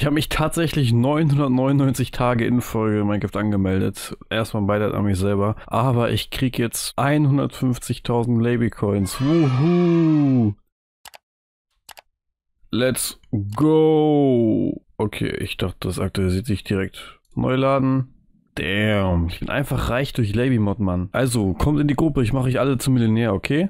Ich habe mich tatsächlich 999 Tage in Folge Minecraft angemeldet. Erstmal beidet an mich selber. Aber ich krieg jetzt 150.000 Labycoins. Wuhu! Let's go! Okay, ich dachte, das aktualisiert sich direkt. Neuladen. Damn, ich bin einfach reich durch Labymod, Mann. Also, kommt in die Gruppe, ich mache euch alle zum Millionär, okay?